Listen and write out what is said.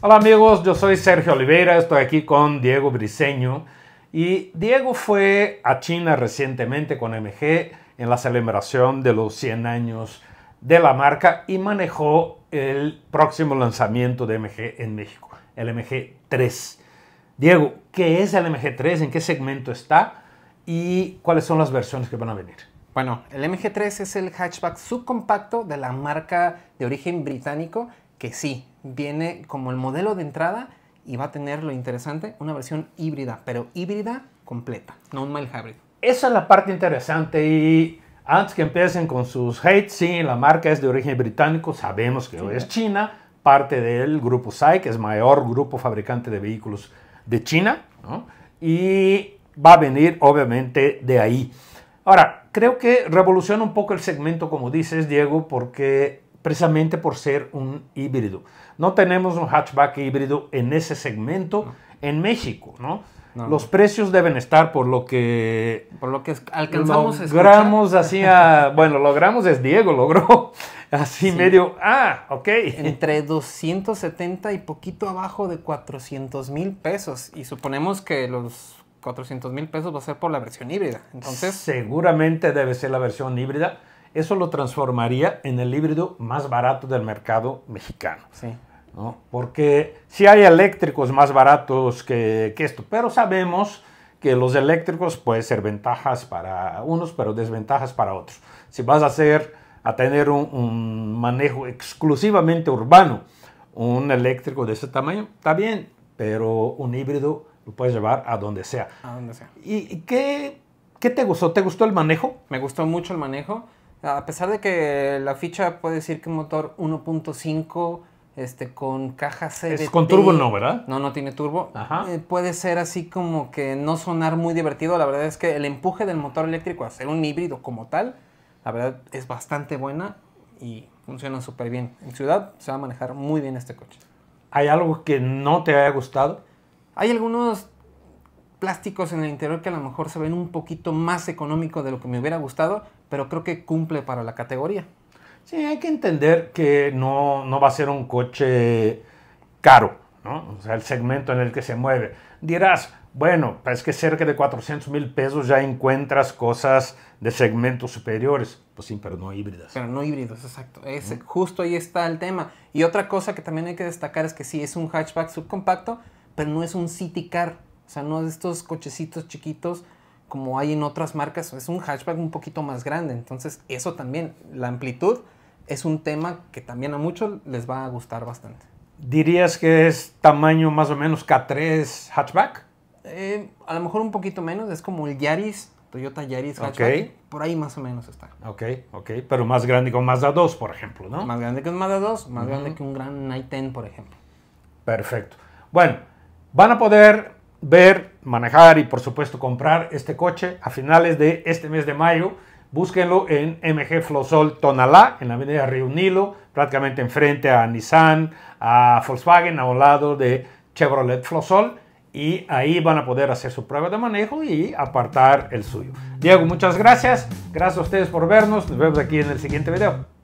Hola amigos, yo soy Sergio Oliveira, estoy aquí con Diego Briseño y Diego fue a China recientemente con MG en la celebración de los 100 años de la marca y manejó el próximo lanzamiento de MG en México, el MG3. Diego, ¿qué es el MG3? ¿En qué segmento está? ¿Y cuáles son las versiones que van a venir? Bueno, el MG3 es el hatchback subcompacto de la marca de origen británico que sí, viene como el modelo de entrada y va a tener lo interesante, una versión híbrida, pero híbrida completa, no un mild hybrid. Esa es la parte interesante y antes que empiecen con sus hates, sí, la marca es de origen británico, sabemos que es China, parte del grupo SAIC, es mayor grupo fabricante de vehículos de China, y va a venir obviamente de ahí. Ahora, creo que revoluciona un poco el segmento, como dices, Diego, porque precisamente por ser un híbrido. No tenemos un hatchback híbrido en ese segmento en México, ¿no? Los precios deben estar por lo que... Por lo que alcanzamos Logramos así a... bueno, logramos es Diego, logró así medio... Ah, ok. Entre 270 y poquito abajo de 400 mil pesos. Y suponemos que los 400 mil pesos va a ser por la versión híbrida. Entonces. Seguramente debe ser la versión híbrida. Eso lo transformaría en el híbrido más barato del mercado mexicano. Sí. ¿no? Porque si hay eléctricos más baratos que, esto, pero sabemos que los eléctricos pueden ser ventajas para unos, pero desventajas para otros. Si vas a, hacer, a tener un manejo exclusivamente urbano, un eléctrico de ese tamaño, está bien, pero un híbrido lo puedes llevar a donde sea. A donde sea. ¿Y qué, qué te gustó? ¿Te gustó el manejo? Me gustó mucho el manejo. A pesar de que la ficha puede decir que un motor 1.5 este, con caja CVT. Es con turbo no, ¿verdad? No, no tiene turbo. Eh, puede ser así como que no sonar muy divertido. La verdad es que el empuje del motor eléctrico a ser un híbrido como tal, la verdad es bastante buena y funciona súper bien. En ciudad se va a manejar muy bien este coche. ¿Hay algo que no te haya gustado? Hay algunos plásticos en el interior que a lo mejor se ven un poquito más económico de lo que me hubiera gustado, pero creo que cumple para la categoría. Sí, hay que entender que no, no va a ser un coche caro, ¿no? O sea, el segmento en el que se mueve. Dirás, bueno, pues es que cerca de 400 mil pesos ya encuentras cosas de segmentos superiores. Pues sí, pero no híbridas. Pero no híbridos, exacto. Es, Justo ahí está el tema. Y otra cosa que también hay que destacar es que sí, es un hatchback subcompacto, pero no es un city car, o sea, no es de estos cochecitos chiquitos como hay en otras marcas, es un hatchback un poquito más grande, entonces eso también, la amplitud es un tema que también a muchos les va a gustar bastante. ¿Dirías que es tamaño más o menos K3 hatchback? Eh, a lo mejor un poquito menos, es como el Yaris, Toyota Yaris hatchback, por ahí más o menos está. Ok, ok, pero más grande que un Mazda 2, por ejemplo, ¿no? Más grande que un Mazda 2, más grande que un gran i10, por ejemplo. Perfecto. Bueno, Van a poder ver, manejar y por supuesto comprar este coche a finales de este mes de mayo. Búsquenlo en MG Flosol Tonalá, en la avenida Río Nilo, prácticamente enfrente a Nissan, a Volkswagen, a un lado de Chevrolet Flosol. Y ahí van a poder hacer su prueba de manejo y apartar el suyo. Diego, muchas gracias. Gracias a ustedes por vernos. Nos vemos aquí en el siguiente video.